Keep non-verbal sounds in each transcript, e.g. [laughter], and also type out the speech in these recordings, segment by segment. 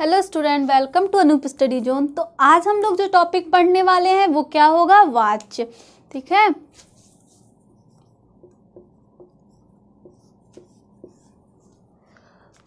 hello student welcome to Anoop study zone तो आज हम लोग जो टॉपिक पढ़ने वाले हैं वो क्या होगा वाच ठीक है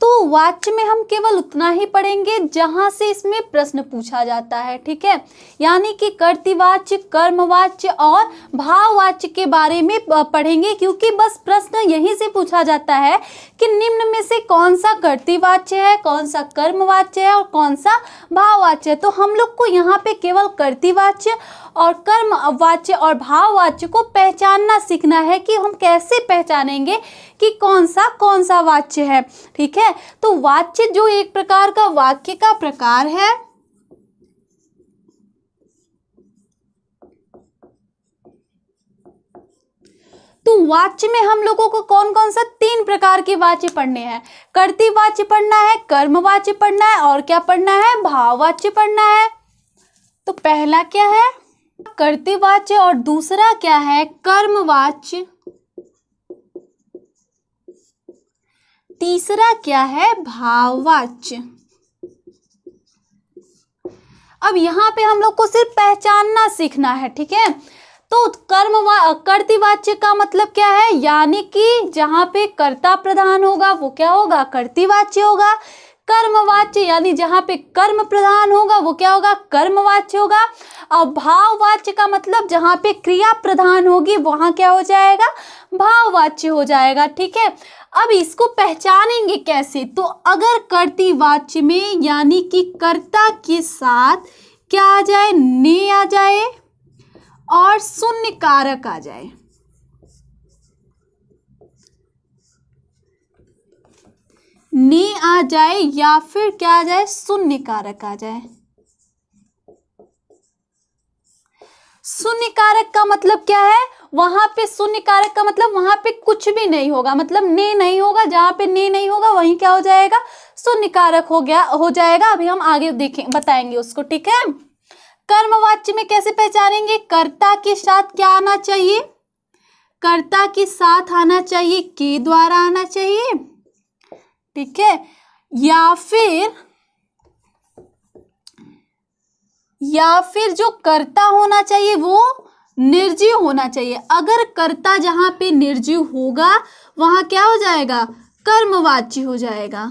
तो वाच्य में हम केवल उतना ही पढ़ेंगे जहाँ से इसमें प्रश्न पूछा जाता है ठीक है यानी कि कर्तिवाच कर्मवाच और भाववाच्य के बारे में पढ़ेंगे क्योंकि बस प्रश्न यहीं से पूछा जाता है कि निम्न में से कौन सा कर्तिवाच्य है कौन सा कर्मवाच्य है और कौन सा भाववाच्य है तो हम लोग को यहाँ पे केवल कर्तिवाच्य और कर्म वाच्य और भाववाच्य को पहचानना सीखना है कि हम कैसे पहचानेंगे कि कौन सा कौन सा वाच्य है ठीक है तो वाच्य जो एक प्रकार का वाक्य का प्रकार है तो वाच्य में हम लोगों को कौन कौन सा तीन प्रकार के वाच्य पढ़ने हैं कर्ती वाच्य पढ़ना है कर्म वाच्य पढ़ना है और क्या पढ़ना है भाव वाच्य पढ़ना है तो पहला क्या है कर्तृवाच्य और दूसरा क्या है कर्मवाच्य तीसरा क्या है भाववाच्य अब यहाँ पे हम लोग को सिर्फ पहचानना सीखना है ठीक है तो कर्म कर्तिवाच्य का मतलब क्या है यानी कि जहां पे कर्ता प्रधान होगा वो क्या होगा कर्तिवाच्य होगा कर्मवाच्य यानी जहां पे कर्म प्रधान होगा वो क्या होगा कर्मवाच्य होगा और भाववाच्य का मतलब जहां पे क्रिया प्रधान होगी वहां क्या हो जाएगा भाववाच्य हो जाएगा ठीक है अब इसको पहचानेंगे कैसे तो अगर कर्ती वाच्य में यानी कि कर्ता के साथ क्या आ जाए ने आ जाए और शून्य कारक आ जाए नी आ जाए या फिर क्या आ जाए शून्य कारक आ जाए शून्य कारक का मतलब क्या है वहां पे शून्य कारक का मतलब वहां पे कुछ भी नहीं होगा मतलब ने नहीं होगा जहां पे ने नहीं होगा वहीं क्या हो जाएगा शून्य कारक हो गया हो जाएगा अभी हम आगे देखें बताएंगे उसको ठीक है कर्मवाच्य में कैसे पहचानेंगे कर्ता के साथ क्या आना चाहिए कर्ता के साथ आना चाहिए के द्वारा आना चाहिए ठीक है या फिर या फिर जो कर्ता होना चाहिए वो निर्जीव होना चाहिए अगर कर्ता जहां पे निर्जीव होगा वहां क्या हो जाएगा कर्मवाची हो जाएगा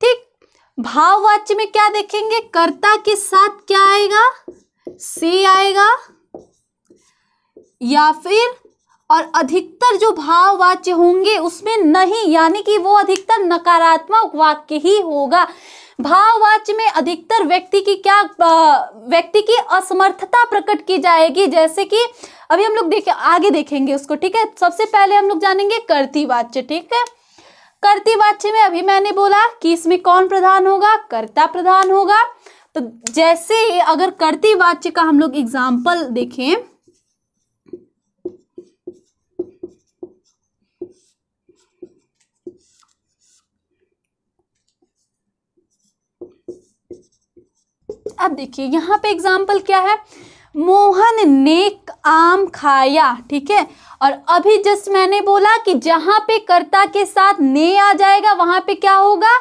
ठीक भाववाच्य में क्या देखेंगे कर्ता के साथ क्या आएगा से आएगा या फिर और अधिकतर जो भाव वाच्य होंगे उसमें नहीं यानी कि वो अधिकतर नकारात्मक वाक्य ही होगा भाववाच्य में अधिकतर व्यक्ति की क्या व्यक्ति की असमर्थता प्रकट की जाएगी जैसे कि अभी हम लोग देखे आगे देखेंगे उसको ठीक है सबसे पहले हम लोग जानेंगे कर्तिवाच्य ठीक है कर्तिवाच्य में अभी मैंने बोला कि इसमें कौन प्रधान होगा कर्ता प्रधान होगा तो जैसे अगर कर्तिवाच्य का हम लोग एग्जाम्पल देखें अब देखिए यहाँ पे एग्जाम्पल क्या है मोहन ने आम खाया ठीक है और अभी जस्ट मैंने बोला कि जहां पे कर्ता के साथ ने आ जाएगा वहां पे क्या होगा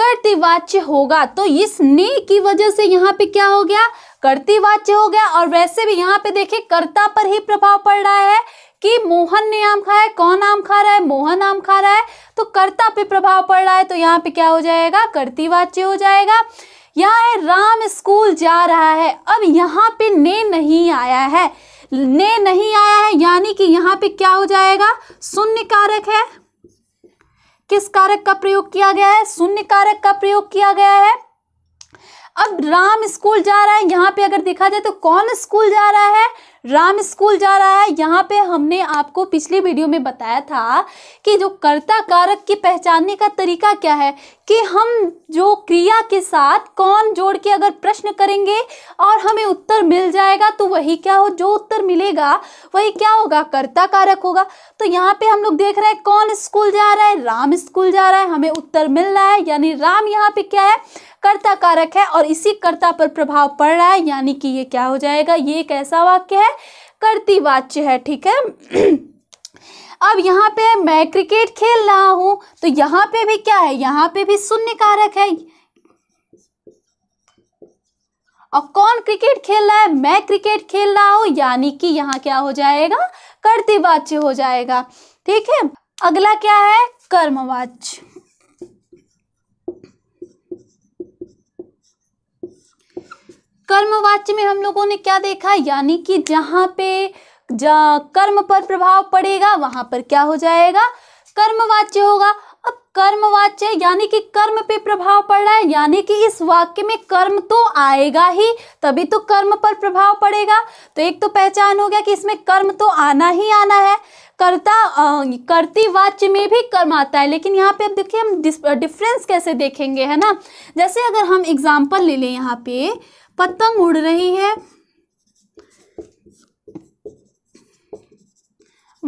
कर्तिवाच्य होगा तो इस ने की वजह से यहाँ पे क्या हो गया कर्तिवाच्य हो गया और वैसे भी यहाँ पे देखिए कर्ता पर ही प्रभाव पड़ रहा है कि मोहन ने आम खाया कौन आम खा रहा है मोहन आम खा रहा है तो कर्ता पे प्रभाव पड़ रहा है तो यहाँ पे क्या हो जाएगा कर्तिवाच्य हो जाएगा यहाँ है राम स्कूल जा रहा है अब यहाँ पे ने नहीं आया है ने नहीं आया है यानी कि यहाँ पे क्या हो जाएगा शून्य कारक है किस कारक का प्रयोग किया गया है शून्य कारक का प्रयोग किया गया है अब राम स्कूल जा रहा है यहाँ पे अगर देखा जाए तो कौन स्कूल जा रहा है राम स्कूल जा रहा है यहाँ पे हमने आपको पिछली वीडियो में बताया था कि जो कर्ता कारक की पहचानने का तरीका क्या है कि हम जो क्रिया के साथ कौन जोड़ के अगर प्रश्न करेंगे और हमें उत्तर मिल जाएगा तो वही क्या हो जो उत्तर मिलेगा वही क्या होगा कर्ता कारक होगा तो यहाँ पे हम लोग देख रहे हैं कौन स्कूल जा रहा है राम स्कूल जा रहा है हमें उत्तर मिल रहा है यानी राम यहाँ पे क्या है कर्ता कारक है और इसी कर्ता पर प्रभाव पड़ रहा है यानी कि ये क्या हो जाएगा ये एक ऐसा वाक्य है करती वाच्य है ठीक है [clears throat] अब यहाँ पे मैं क्रिकेट खेल रहा हूं तो यहाँ पे भी क्या है यहाँ पे भी शून्य कारक है और कौन क्रिकेट खेल रहा है मैं क्रिकेट खेल रहा हूं यानी कि यहाँ क्या हो जाएगा कर्तवाच्य हो जाएगा ठीक है अगला क्या है कर्मवाच्य कर्मवाच्य में हम लोगों ने क्या देखा यानी कि जहां पे जा कर्म पर प्रभाव पड़ेगा वहां पर क्या हो जाएगा कर्मवाच्य होगा कर्मवाच्य यानी कि कर्म पे प्रभाव पड़ रहा है यानी कि इस वाक्य में कर्म तो आएगा ही तभी तो कर्म पर प्रभाव पड़ेगा तो एक तो पहचान हो गया कि इसमें कर्म तो आना ही आना है कर्ता करती वाच्य में भी कर्म आता है लेकिन यहाँ पे अब देखिए हम डिफरेंस कैसे देखेंगे है ना जैसे अगर हम एग्जाम्पल ले लें यहाँ पे पतंग उड़ रही है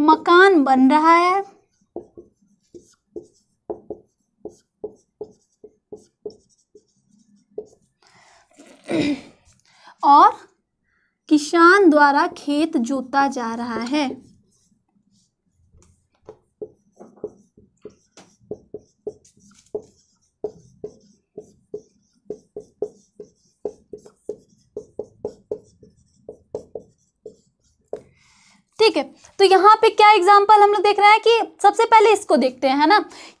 मकान बन रहा है और किसान द्वारा खेत जोता जा रहा है ठीक है तो यहाँ पे क्या एग्जाम्पल हम लोग देख रहे हैं कि सबसे पहले इसको देखते हैं ना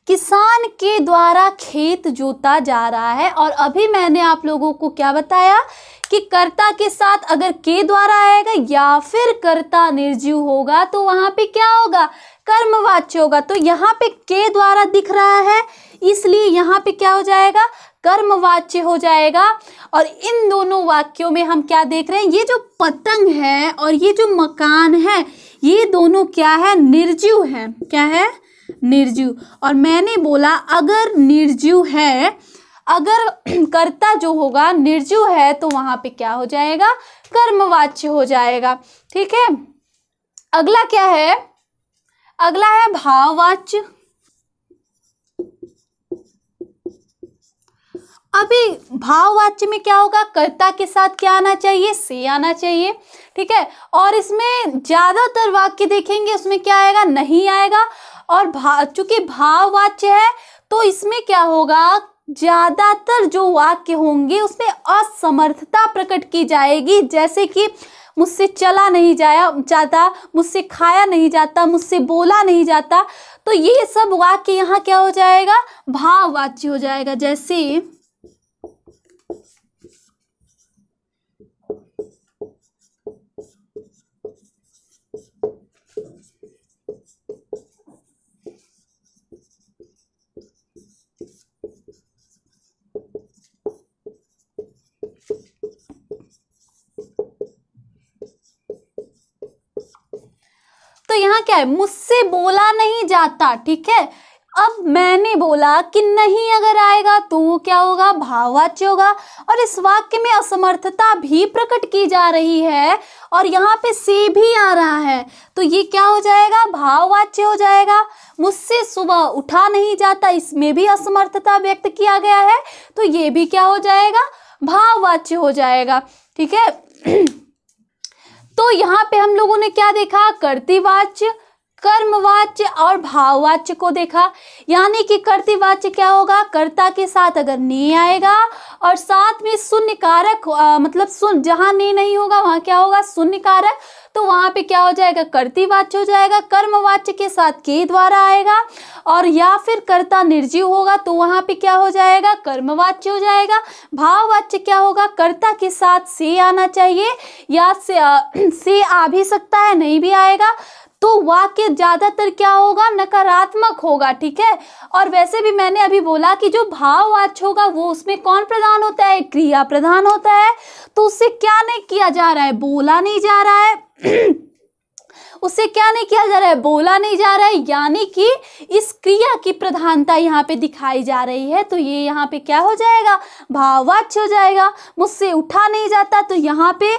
किसान के द्वारा खेत जोता जा रहा है और अभी मैंने आप लोगों को क्या बताया कि कर्ता के साथ अगर के द्वारा आएगा या फिर कर्ता निर्जीव होगा तो वहां पे क्या होगा कर्मवाच्य होगा तो यहाँ पे के द्वारा दिख रहा है इसलिए यहाँ पे क्या हो जाएगा कर्म वाच्य हो जाएगा और इन दोनों वाक्यों में हम क्या देख रहे हैं ये जो पतंग है और ये जो मकान है ये दोनों क्या है निर्जीव है क्या है निर्जीव और मैंने बोला अगर निर्जीव है अगर कर्ता जो होगा निर्जीव है तो वहां पे क्या हो जाएगा कर्मवाच्य हो जाएगा ठीक है अगला क्या है अगला है भाववाच्य अभी भाववाच्य में क्या होगा कर्ता के साथ क्या आना चाहिए से आना चाहिए ठीक है और इसमें ज़्यादातर वाक्य देखेंगे उसमें क्या आएगा नहीं आएगा और भा चूँकि भाववाच्य है तो इसमें क्या होगा ज़्यादातर जो वाक्य होंगे उसमें असमर्थता प्रकट की जाएगी जैसे कि मुझसे चला नहीं जाया जाता मुझसे खाया नहीं जाता मुझसे बोला नहीं जाता तो ये सब वाक्य यहाँ क्या हो जाएगा भाववाच्य हो जाएगा जैसे बोलना क्या है मुझसे बोला नहीं जाता ठीक है अब मैंने बोला कि नहीं अगर आएगा तो वो क्या होगा भाववाच्य होगा और इस वाक्य में असमर्थता भी प्रकट की जा रही है और यहाँ पे से भी आ रहा है तो ये क्या हो जाएगा भाववाच्य हो जाएगा मुझसे सुबह उठा नहीं जाता इसमें भी असमर्थता व्यक्त किया गया है तो ये भी क्या हो जाएगा भाववाच्य हो जाएगा ठीक है [clears throat] यहाँ पे हम लोगों ने क्या देखा कर्तिवाच्य कर्मवाच्य और भाववाच्य को देखा यानी कि कर्तिवाच्य क्या होगा कर्ता के साथ अगर ने आएगा और साथ में शून्य कारक मतलब सुन जहाँ ने नहीं होगा वहाँ क्या होगा शून्य कारक तो वहाँ पे क्या हो जाएगा कर्तिवाच्य हो जाएगा कर्मवाच्य के साथ के द्वारा आएगा और या फिर कर्ता निर्जीव होगा तो वहाँ पे क्या हो जाएगा कर्मवाच्य हो जाएगा भाववाच्य क्या होगा कर्ता के साथ से आना चाहिए या से, आ, [clears throat] से आ भी सकता है नहीं भी आएगा तो वाक्य ज़्यादातर क्या होगा नकारात्मक होगा ठीक है और वैसे भी मैंने अभी बोला कि जो भाववाच होगा वो उसमें कौन प्रधान होता है क्रिया प्रधान होता है तो उससे क्या नहीं किया जा रहा है बोला नहीं जा रहा है [clears throat] उसे क्या नहीं किया जा रहा है बोला नहीं जा रहा है यानी कि इस क्रिया की प्रधानता यहाँ पे दिखाई जा रही है तो ये यहाँ पे क्या हो जाएगा भाववाच्य हो जाएगा मुझसे उठा नहीं जाता तो यहाँ पे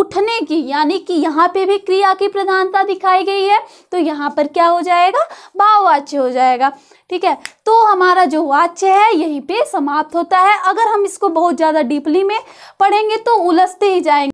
उठने की यानी कि यहाँ पे भी क्रिया की प्रधानता दिखाई गई है तो यहाँ पर क्या हो जाएगा भाववाच्य हो जाएगा ठीक है तो हमारा जो वाच्य है यहीं पे समाप्त होता है अगर हम इसको बहुत ज़्यादा डीपली में पढ़ेंगे तो उलझते ही जाएंगे